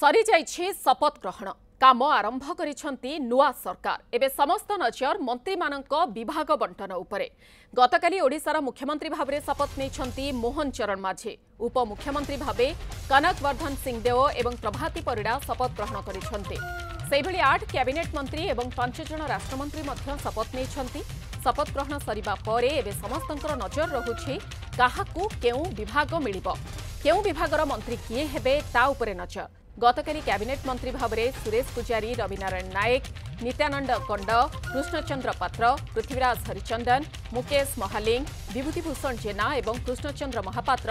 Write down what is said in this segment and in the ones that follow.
ସରିଯାଇଛି ଶପଥ ଗ୍ରହଣ କାମ ଆରମ୍ଭ କରିଛନ୍ତି ନୂଆ ସରକାର ଏବେ ସମସ୍ତ ନଜର ମନ୍ତ୍ରୀମାନଙ୍କ ବିଭାଗ ବଣ୍ଟନ ଉପରେ ଗତକାଲି ଓଡ଼ିଶାର ମୁଖ୍ୟମନ୍ତ୍ରୀ ଭାବେ ଶପଥ ନେଇଛନ୍ତି ମୋହନ ଚରଣ ମାଝୀ ଉପମୁଖ୍ୟମନ୍ତ୍ରୀ ଭାବେ କନକବର୍ଦ୍ଧନ ସିଂଦେଓ ଏବଂ ପ୍ରଭାତୀ ପରିଡ଼ା ଶପଥ ଗ୍ରହଣ କରିଛନ୍ତି ସେହିଭଳି ଆଠ କ୍ୟାବିନେଟ୍ ମନ୍ତ୍ରୀ ଏବଂ ପାଞ୍ଚ ଜଣ ରାଷ୍ଟ୍ରମନ୍ତ୍ରୀ ମଧ୍ୟ ଶପଥ ନେଇଛନ୍ତି ଶପଥ ଗ୍ରହଣ ସରିବା ପରେ ଏବେ ସମସ୍ତଙ୍କର ନଜର ରହୁଛି କାହାକୁ କେଉଁ ବିଭାଗ ମିଳିବ କେଉଁ ବିଭାଗର ମନ୍ତ୍ରୀ କିଏ ହେବେ ତା ଉପରେ ନଜର ଗତକାଲି କ୍ୟାବିନେଟ୍ ମନ୍ତ୍ରୀ ଭାବରେ ସୁରେଶ ପୂଜାରୀ ରବିନାରାୟଣ ନାୟକ ନିତ୍ୟାନନ୍ଦ କଣ୍ଡ କୃଷ୍ଣଚନ୍ଦ୍ର ପାତ୍ର ପୃଥିବୀରାଜ ହରିଚନ୍ଦନ ମୁକେଶ ମହାଲିଂ ବିଭୂତିଭୂଷଣ ଜେନା ଏବଂ କୃଷ୍ଣଚନ୍ଦ୍ର ମହାପାତ୍ର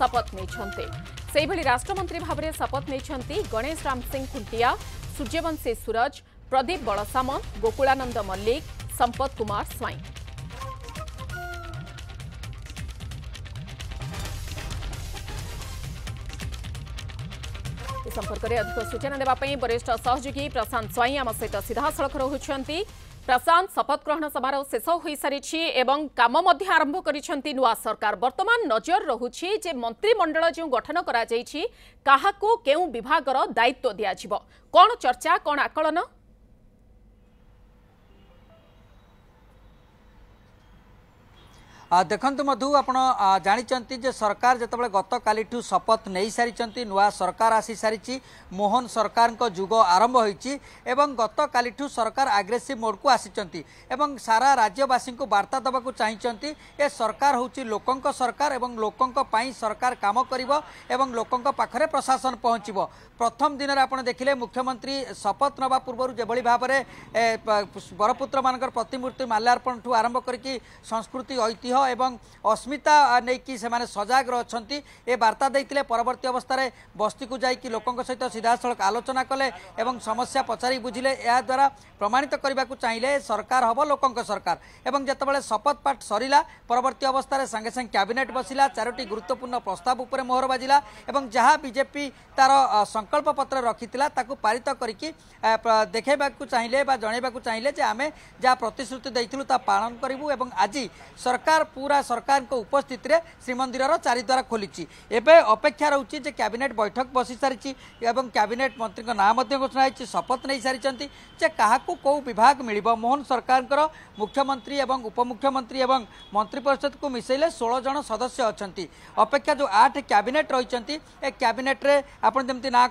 ଶପଥ ନେଇଛନ୍ତି ସେହିଭଳି ରାଷ୍ଟ୍ରମନ୍ତ୍ରୀ ଭାବରେ ଶପଥ ନେଇଛନ୍ତି ଗଣେଶ ରାମ ସିଂ ଖୁଣ୍ଟିଆ ସୂର୍ଯ୍ୟବଂଶୀ ସୁରଜ ପ୍ରଦୀପ ବଳସାମନ୍ତ ଗୋକୁଳାନନ୍ଦ ମଲ୍ଲିକ ସମ୍ପତ କୁମାର ସ୍ୱାଇଁ ଏ ସମ୍ପର୍କରେ ଅଧିକ ସୂଚନା ଦେବା ପାଇଁ ବରିଷ୍ଠ ସହଯୋଗୀ ପ୍ରଶାନ୍ତ ସ୍ୱାଇଁ ଆମ ସହିତ ସିଧାସଳଖ ରହୁଛନ୍ତି ପ୍ରଶାନ୍ତ ଶପଥ ଗ୍ରହଣ ସମାରୋହ ଶେଷ ହୋଇସାରିଛି ଏବଂ କାମ ମଧ୍ୟ ଆରମ୍ଭ କରିଛନ୍ତି ନୂଆ ସରକାର ବର୍ତ୍ତମାନ ନଜର ରହୁଛି ଯେ ମନ୍ତ୍ରିମଣ୍ଡଳ ଯେଉଁ ଗଠନ କରାଯାଇଛି କାହାକୁ କେଉଁ ବିଭାଗର ଦାୟିତ୍ୱ ଦିଆଯିବ କ'ଣ ଚର୍ଚ୍ଚା କ'ଣ ଆକଳନ ଦେଖନ୍ତୁ ମଧୁ ଆପଣ ଜାଣିଛନ୍ତି ଯେ ସରକାର ଯେତେବେଳେ ଗତକାଲିଠୁ ଶପଥ ନେଇସାରିଛନ୍ତି ନୂଆ ସରକାର ଆସିସାରିଛି ମୋହନ ସରକାରଙ୍କ ଯୁଗ ଆରମ୍ଭ ହୋଇଛି ଏବଂ ଗତକାଲିଠୁ ସରକାର ଆଗ୍ରେସିଭ୍ ମୋଡ଼କୁ ଆସିଛନ୍ତି ଏବଂ ସାରା ରାଜ୍ୟବାସୀଙ୍କୁ ବାର୍ତ୍ତା ଦେବାକୁ ଚାହିଁଛନ୍ତି ଏ ସରକାର ହେଉଛି ଲୋକଙ୍କ ସରକାର ଏବଂ ଲୋକଙ୍କ ପାଇଁ ସରକାର କାମ କରିବ ଏବଂ ଲୋକଙ୍କ ପାଖରେ ପ୍ରଶାସନ ପହଞ୍ଚିବ প্রথম দিনের আপনার দেখলে মুখ্যমন্ত্রী শপথ নেওয়া পূর্ব যেভাবে ভাবে বরপুত্র মান প্রতিমূর্তি মাল্যার্পণ ঠু আরম্ভ করি সংস্কৃতি ঐতিহ্য এবং অস্মিতা নেই সে সজাগ অনেক এ বার্তা দিয়ে পরবর্তী অবস্থায় বস্তিকু যাই লোক সহ সিধাসলখ আলোচনা কলে এবং সমস্যা পচারি বুঝলে এদ্বারা প্রমাণিত করা চাইলে সরকার হব লোক সরকার এবং যেতবে শপথ পাঠ সরিলা পরবর্তী অবস্থায় সাংে সাংে ক্যাবিনেট বসিলা চারোটি গুরুত্বপূর্ণ প্রস্তাব উপরে মোহর বাজিলা এবং যা বিজেপি তার সংকল্প পত্র রক্ষিলা তাকে পারিত করি দেখাইবা চাইলে বা জনাইবা চাইলে যে আমি যা প্রতিশ্রুতি দিয়েছিল তা পালন করবু এবং আজ সরকার পুরা সরকার উপস্থিতিরে শ্রীমন্দিরর চারিদ্বার খোলিছি এবে অপেক্ষা রয়েছে যে ক্যাবিনেট বৈঠক বসি সারিছি এবং ক্যাবিনেট মন্ত্রী না ঘোষণা হয়েছে শপথ নেই সারি যে কাহকু কেউ বিভাগ মিলব মোহন সরকারঙ্কর মুখ্যমন্ত্রী এবং উপমুখ্যমন্ত্রী এবং মন্ত্রিপরিষদকু মিশাইলে ষোল জন সদস্য অপেক্ষা যে আট ক্যাবিনেট রয়েছে এ ক্যাবিনেট্রে আপনার যেমন না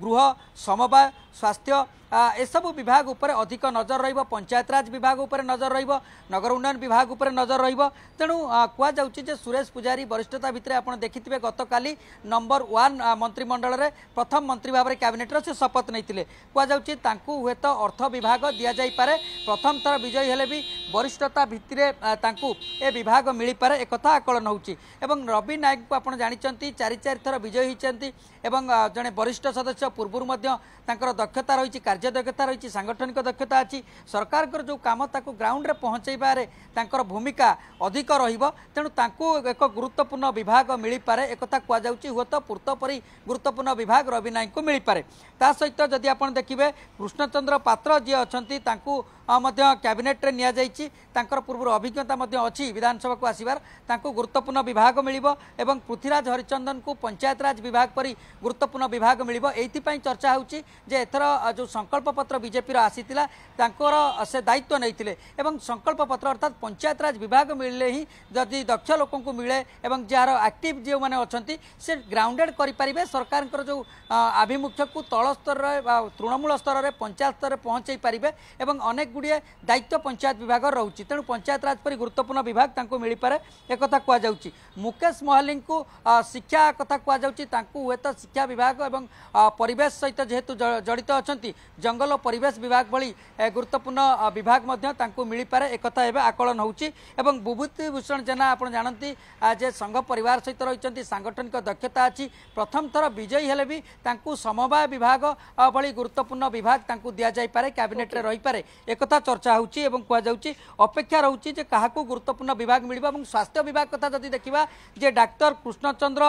ଗୃହ ସମବାୟ ସ୍ୱାସ୍ଥ୍ୟ ଏସବୁ ବିଭାଗ ଉପରେ ଅଧିକ ନଜର ରହିବ ପଞ୍ଚାୟତରାଜ ବିଭାଗ ଉପରେ ନଜର ରହିବ ନଗର ଉନ୍ନୟନ ବିଭାଗ ଉପରେ ନଜର ରହିବ ତେଣୁ କୁହାଯାଉଛି ଯେ ସୁରେଶ ପୂଜାରୀ ବରିଷ୍ଠତା ଭିତରେ ଆପଣ ଦେଖିଥିବେ ଗତକାଲି ନମ୍ବର ୱାନ୍ ମନ୍ତ୍ରିମଣ୍ଡଳରେ ପ୍ରଥମ ମନ୍ତ୍ରୀ ଭାବରେ କ୍ୟାବିନେଟ୍ର ସେ ଶପଥ ନେଇଥିଲେ କୁହାଯାଉଛି ତାଙ୍କୁ ହୁଏତ ଅର୍ଥ ବିଭାଗ ଦିଆଯାଇପାରେ ପ୍ରଥମ ଥର ବିଜୟୀ ହେଲେ ବି ବରିଷ୍ଠତା ଭିତ୍ତିରେ ତାଙ୍କୁ ଏ ବିଭାଗ ମିଳିପାରେ ଏକଥା ଆକଳନ ହେଉଛି ଏବଂ ରବି ନାୟକଙ୍କୁ ଆପଣ ଜାଣିଛନ୍ତି ଚାରି ଚାରି ଥର ବିଜୟୀ ହୋଇଛନ୍ତି ଏବଂ ଜଣେ ବରିଷ୍ଠ ସଦସ୍ୟ ବର୍ଷ ପୂର୍ବରୁ ମଧ୍ୟ ତାଙ୍କର ଦକ୍ଷତା ରହିଛି କାର୍ଯ୍ୟଦକ୍ଷତା ରହିଛି ସାଂଗଠନିକ ଦକ୍ଷତା ଅଛି ସରକାରଙ୍କର ଯେଉଁ କାମ ତାକୁ ଗ୍ରାଉଣ୍ଡରେ ପହଞ୍ଚାଇବାରେ ତାଙ୍କର ଭୂମିକା ଅଧିକ ରହିବ ତେଣୁ ତାଙ୍କୁ ଏକ ଗୁରୁତ୍ୱପୂର୍ଣ୍ଣ ବିଭାଗ ମିଳିପାରେ ଏକଥା କୁହାଯାଉଛି ହୁଏତ ପୂର୍ତ୍ତ ପରି ଗୁରୁତ୍ୱପୂର୍ଣ୍ଣ ବିଭାଗ ରବି ନାୟକଙ୍କୁ ମିଳିପାରେ ତା ସହିତ ଯଦି ଆପଣ ଦେଖିବେ କୃଷ୍ଣଚନ୍ଦ୍ର ପାତ୍ର ଯିଏ ଅଛନ୍ତି ତାଙ୍କୁ ମଧ୍ୟ କ୍ୟାବିନେଟ୍ରେ ନିଆଯାଇଛି ତାଙ୍କର ପୂର୍ବରୁ ଅଭିଜ୍ଞତା ମଧ୍ୟ ଅଛି ବିଧାନସଭାକୁ ଆସିବାର ତାଙ୍କୁ ଗୁରୁତ୍ୱପୂର୍ଣ୍ଣ ବିଭାଗ ମିଳିବ ଏବଂ ପୃଥ୍ୱୀରାଜ ହରିଚନ୍ଦନଙ୍କୁ ପଞ୍ଚାୟତରାଜ ବିଭାଗ ପରି ଗୁରୁତ୍ୱପୂର୍ଣ୍ଣ ବିଭାଗ ମିଳିବ ଏଇଥିପାଇଁ ଚର୍ଚ୍ଚା ହେଉଛି ଯେ ଏଥର ଯେଉଁ ସଂକଳ୍ପପତ୍ର ବିଜେପିର ଆସିଥିଲା ତାଙ୍କର ସେ ଦାୟିତ୍ୱ ନେଇଥିଲେ ଏବଂ ସଂକଳ୍ପପତ୍ର ଅର୍ଥାତ୍ ପଞ୍ଚାୟତରାଜ ବିଭାଗ ମିଳିଲେ ହିଁ ଯଦି ଦକ୍ଷ ଲୋକଙ୍କୁ ମିଳେ ଏବଂ ଯାହାର ଆକ୍ଟିଭ୍ ଯେଉଁମାନେ ଅଛନ୍ତି ସେ ଗ୍ରାଉଣ୍ଡେଡ୍ କରିପାରିବେ ସରକାରଙ୍କର ଯେଉଁ ଆଭିମୁଖ୍ୟକୁ ତଳ ସ୍ତରରେ ବା ତୃଣମୂଳ ସ୍ତରରେ ପଞ୍ଚାୟତ ସ୍ତରରେ ପହଞ୍ଚାଇ ପାରିବେ ଏବଂ ଅନେକ ଗୁଡ଼ିଏ ଦାୟିତ୍ୱ ପଞ୍ଚାୟତ ବିଭାଗର ରହୁଛି ତେଣୁ ପଞ୍ଚାୟତରାଜ ପରି ଗୁରୁତ୍ୱପୂର୍ଣ୍ଣ ବିଭାଗ ତାଙ୍କୁ ମିଳିପାରେ ଏକଥା କୁହାଯାଉଛି ମୁକେଶ ମହାଲିଙ୍କୁ ଶିକ୍ଷା କଥା କୁହାଯାଉଛି ତାଙ୍କୁ ହୁଏତ ଶିକ୍ଷା ବିଭାଗ ଏବଂ ପରିବେଶ ସହିତ ଯେହେତୁ ଜଡ଼ିତ ଅଛନ୍ତି ଜଙ୍ଗଲ ପରିବେଶ ବିଭାଗ ଭଳି ଗୁରୁତ୍ୱପୂର୍ଣ୍ଣ ବିଭାଗ ମଧ୍ୟ ତାଙ୍କୁ ମିଳିପାରେ ଏକଥା ଏବେ ଆକଳନ ହେଉଛି ଏବଂ ବିଭୂତି ଭୂଷଣ ଜେନା ଆପଣ ଜାଣନ୍ତି ଯେ ସଂଘ ପରିବାର ସହିତ ରହିଛନ୍ତି ସାଂଗଠନିକ ଦକ୍ଷତା ଅଛି ପ୍ରଥମ ଥର ବିଜୟୀ ହେଲେ ବି ତାଙ୍କୁ ସମବାୟ ବିଭାଗ ଭଳି ଗୁରୁତ୍ୱପୂର୍ଣ୍ଣ ବିଭାଗ ତାଙ୍କୁ ଦିଆଯାଇପାରେ କ୍ୟାବିନେଟ୍ରେ ରହିପାରେ ଏକ କଥା ଚର୍ଚ୍ଚା ହେଉଛି ଏବଂ କୁହାଯାଉଛି ଅପେକ୍ଷା ରହୁଛି ଯେ କାହାକୁ ଗୁରୁତ୍ୱପୂର୍ଣ୍ଣ ବିଭାଗ ମିଳିବ ଏବଂ ସ୍ୱାସ୍ଥ୍ୟ ବିଭାଗ କଥା ଯଦି ଦେଖିବା ଯେ ଡାକ୍ତର କୃଷ୍ଣଚନ୍ଦ୍ର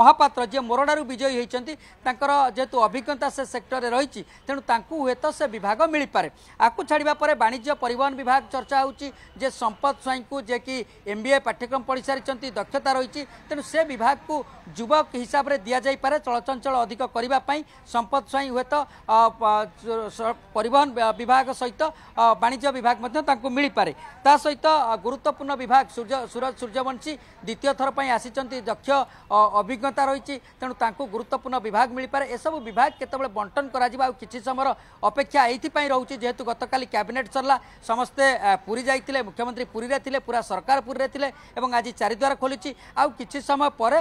ମହାପାତ୍ର ଯିଏ ମୋରଡ଼ାରୁ ବିଜୟୀ ହୋଇଛନ୍ତି ତାଙ୍କର ଯେହେତୁ ଅଭିଜ୍ଞତା ସେ ସେକ୍ଟରରେ ରହିଛି ତେଣୁ ତାଙ୍କୁ ହୁଏତ ସେ ବିଭାଗ ମିଳିପାରେ ଆକୁ ଛାଡ଼ିବା ପରେ ବାଣିଜ୍ୟ ପରିବହନ ବିଭାଗ ଚର୍ଚ୍ଚା ହେଉଛି ଯେ ସମ୍ପଦ ସ୍ୱାଇଁଙ୍କୁ ଯେ କି ଏମ୍ ବି ଏ ପାଠ୍ୟକ୍ରମ ପଢ଼ିସାରିଛନ୍ତି ଦକ୍ଷତା ରହିଛି ତେଣୁ ସେ ବିଭାଗକୁ ଯୁବକ ହିସାବରେ ଦିଆଯାଇପାରେ ଚଳଚଞ୍ଚଳ ଅଧିକ କରିବା ପାଇଁ ସମ୍ପଦ ସ୍ୱାଇଁ ହୁଏତ ପରିବହନ ବିଭାଗ ସହିତ ବାଣିଜ୍ୟ ବିଭାଗ ମଧ୍ୟ ତାଙ୍କୁ ମିଳିପାରେ ତା ସହିତ ଗୁରୁତ୍ୱପୂର୍ଣ୍ଣ ବିଭାଗ ସୂର୍ଯ୍ୟ ସୁରଜ ସୂର୍ଯ୍ୟବଂଶୀ ଦ୍ୱିତୀୟ ଥର ପାଇଁ ଆସିଛନ୍ତି ଦକ୍ଷ ଅଭିଜ୍ଞତା ରହିଛି ତେଣୁ ତାଙ୍କୁ ଗୁରୁତ୍ୱପୂର୍ଣ୍ଣ ବିଭାଗ ମିଳିପାରେ ଏସବୁ ବିଭାଗ କେତେବେଳେ ବଣ୍ଟନ କରାଯିବ ଆଉ କିଛି ସମୟର ଅପେକ୍ଷା ଏଇଥିପାଇଁ ରହୁଛି ଯେହେତୁ ଗତକାଲି କ୍ୟାବିନେଟ୍ ସରିଲା ସମସ୍ତେ ପୁରୀ ଯାଇଥିଲେ ମୁଖ୍ୟମନ୍ତ୍ରୀ ପୁରୀରେ ଥିଲେ ପୁରା ସରକାର ପୁରୀରେ ଥିଲେ ଏବଂ ଆଜି ଚାରିଦ୍ୱାର ଖୋଲିଛି ଆଉ କିଛି ସମୟ ପରେ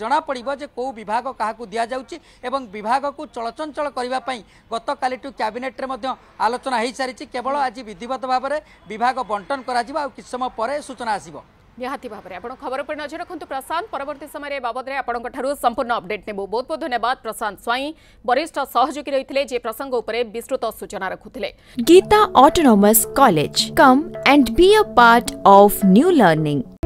ଜଣାପଡ଼ିବ ଯେ କେଉଁ ବିଭାଗ କାହାକୁ ଦିଆଯାଉଛି ଏବଂ ବିଭାଗକୁ ଚଳଚଞ୍ଚଳ କରିବା ପାଇଁ ଗତକାଲିଠୁ କ୍ୟାବିନେଟ୍ରେ ମଧ୍ୟ ଆଲୋଚନା ହୋଇସାରିଛି କେବଳ ଆଜି ବିଧିବଦ୍ଧ ଭାବରେ ବିଭାଗ ବଣ୍ଟନ କରାଯିବ ଆଉ କିଛି ସମୟ ପରେ ସୂଚନା ଆସିବ ନିହାତି ଭାବରେ ଆପଣ ଖବର ଉପରେ ନଜର ରଖନ୍ତୁ ପ୍ରଶାନ୍ତ ପରବର୍ତ୍ତୀ ସମୟରେ ଏ ବାବଦରେ ଆପଣଙ୍କଠାରୁ ସମ୍ପୂର୍ଣ୍ଣ ଅପଡେଟ୍ ନେବୁ ବହୁତ ବହୁତ ଧନ୍ୟବାଦ ପ୍ରଶାନ୍ତ ସ୍ୱାଇଁ ବରିଷ୍ଠ ସହଯୋଗୀ ରହିଥିଲେ ଯେ ପ୍ରସଙ୍ଗ ଉପରେ ବିସ୍ତୃତ ସୂଚନା ରଖୁଥିଲେ Gita autonomous college cum and B ଅ ପାର୍ଟ ଅଫ୍ ନ୍ୟୁ ଲର୍ଣ୍ଣିଂ